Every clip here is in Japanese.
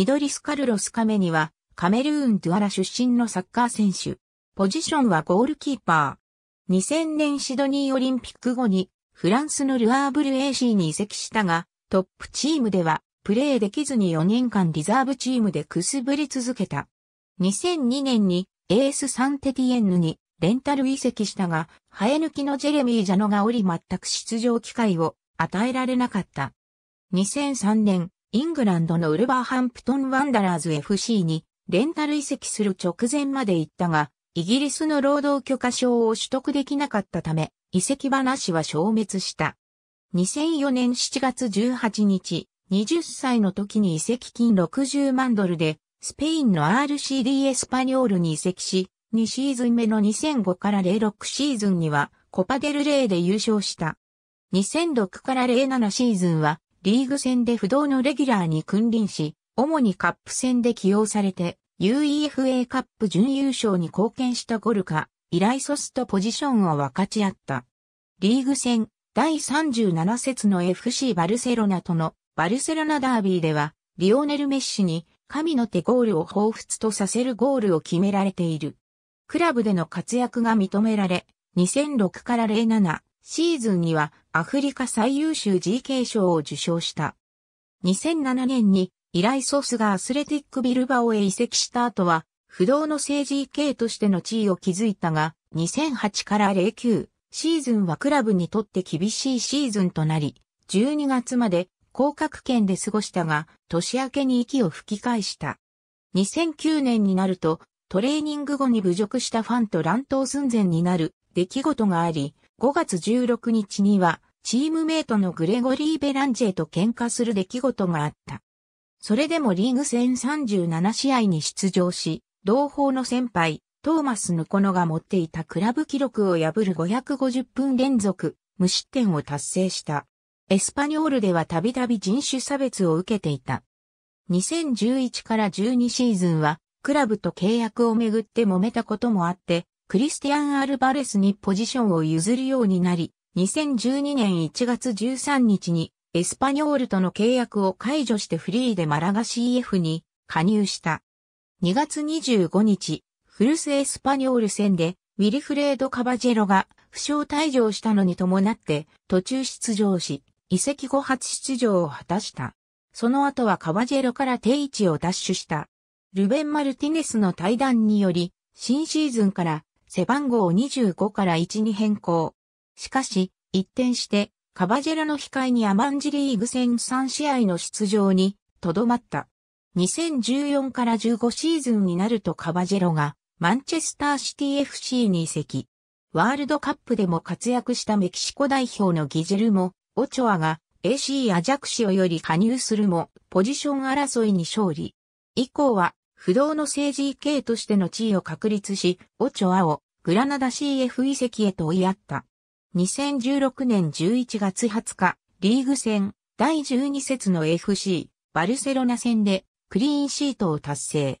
イドリス・カルロス・カメニは、カメルーン・ドゥアラ出身のサッカー選手。ポジションはゴールキーパー。2000年シドニーオリンピック後に、フランスのルアーブル AC に移籍したが、トップチームでは、プレーできずに4年間リザーブチームでくすぶり続けた。2002年に、エース・サンテティエンヌに、レンタル移籍したが、生え抜きのジェレミー・ジャノがおり全く出場機会を与えられなかった。2003年、イングランドのウルバーハンプトン・ワンダラーズ FC にレンタル移籍する直前まで行ったが、イギリスの労働許可証を取得できなかったため、移籍話は消滅した。2004年7月18日、20歳の時に移籍金60万ドルで、スペインの RCD エスパニョールに移籍し、2シーズン目の2005から06シーズンには、コパデルレイで優勝した。2006から07シーズンは、リーグ戦で不動のレギュラーに君臨し、主にカップ戦で起用されて、UEFA カップ準優勝に貢献したゴルカ、イライソスとポジションを分かち合った。リーグ戦第37節の FC バルセロナとのバルセロナダービーでは、リオネル・メッシに神の手ゴールを彷彿とさせるゴールを決められている。クラブでの活躍が認められ、2006から07シーズンにはアフリカ最優秀 GK 賞を受賞した。2007年にイライソスがアスレティックビルバオへ移籍した後は、不動の政 GK としての地位を築いたが、2008から09シーズンはクラブにとって厳しいシーズンとなり、12月まで降格圏で過ごしたが、年明けに息を吹き返した。2009年になると、トレーニング後に侮辱したファンと乱闘寸前になる出来事があり、5月16日にはチームメイトのグレゴリー・ベランジェと喧嘩する出来事があった。それでもリーグ戦37試合に出場し、同胞の先輩、トーマス・ヌコノが持っていたクラブ記録を破る550分連続、無失点を達成した。エスパニョールではたびたび人種差別を受けていた。2011から12シーズンは、クラブと契約をめぐって揉めたこともあって、クリスティアン・アルバレスにポジションを譲るようになり、2012年1月13日にエスパニョールとの契約を解除してフリーでマラガ CF に加入した。2月25日、フルスエスパニョール戦でウィリフレード・カバジェロが負傷退場したのに伴って途中出場し、移籍後初出場を果たした。その後はカバジェロから定位置を奪取した。ルベン・マルティネスの対談により、新シーズンから背番号25から1に変更。しかし、一転して、カバジェラの控えにアマンジリーグ戦3試合の出場に、とどまった。2014から15シーズンになるとカバジェロが、マンチェスターシティ FC に移籍。ワールドカップでも活躍したメキシコ代表のギジェルも、オチョアが AC アジャクシオより加入するも、ポジション争いに勝利。以降は、不動の政治系としての地位を確立し、オチョアをグラナダ CF 遺跡へと追いやった。2016年11月20日、リーグ戦第12節の FC バルセロナ戦でクリーンシートを達成。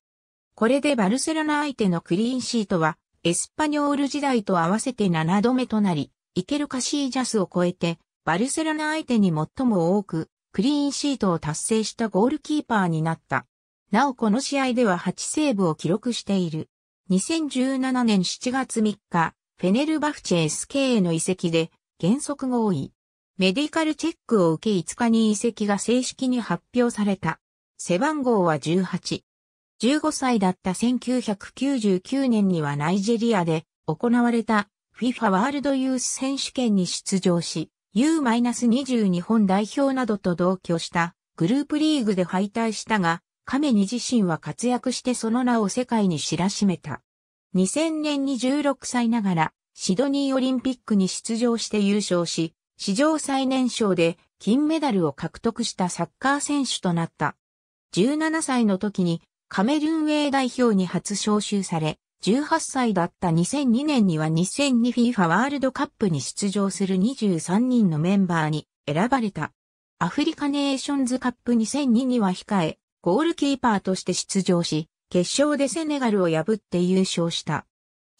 これでバルセロナ相手のクリーンシートはエスパニョール時代と合わせて7度目となり、イケルカシージャスを超えてバルセロナ相手に最も多くクリーンシートを達成したゴールキーパーになった。なおこの試合では8セーブを記録している。2017年7月3日、フェネルバフチェ SK への移籍で原則合意。メディカルチェックを受け5日に移籍が正式に発表された。背番号は18。15歳だった1999年にはナイジェリアで行われた FIFA ワールドユース選手権に出場し、U-20 日本代表などと同居したグループリーグで敗退したが、亀に自身は活躍してその名を世界に知らしめた。2000年に16歳ながらシドニーオリンピックに出場して優勝し、史上最年少で金メダルを獲得したサッカー選手となった。17歳の時にカメルーン A 代表に初招集され、18歳だった2002年には 2002FIFA ワールドカップに出場する23人のメンバーに選ばれた。アフリカネーションズカップ2002には控え、ゴールキーパーとして出場し、決勝でセネガルを破って優勝した。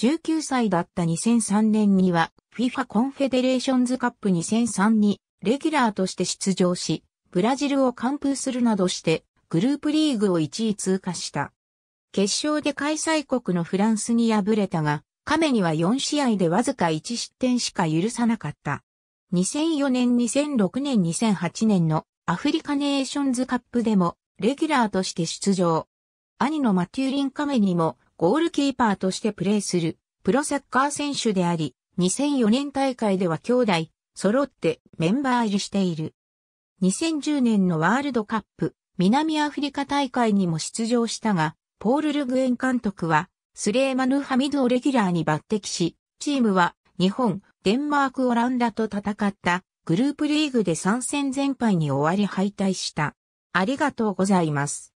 19歳だった2003年には FIFA コンフェデレーションズカップ2003にレギュラーとして出場し、ブラジルを完封するなどしてグループリーグを1位通過した。決勝で開催国のフランスに敗れたが、亀には4試合でわずか1失点しか許さなかった。2004年、2006年、2008年のアフリカネーションズカップでもレギュラーとして出場。兄のマテューリン・カメニもゴールキーパーとしてプレーするプロサッカー選手であり、2004年大会では兄弟、揃ってメンバー入りしている。2010年のワールドカップ、南アフリカ大会にも出場したが、ポール・ルグエン監督は、スレーマヌ・ハミドをレギュラーに抜擢し、チームは、日本、デンマーク、オランダと戦った、グループリーグで参戦全敗に終わり敗退した。ありがとうございます。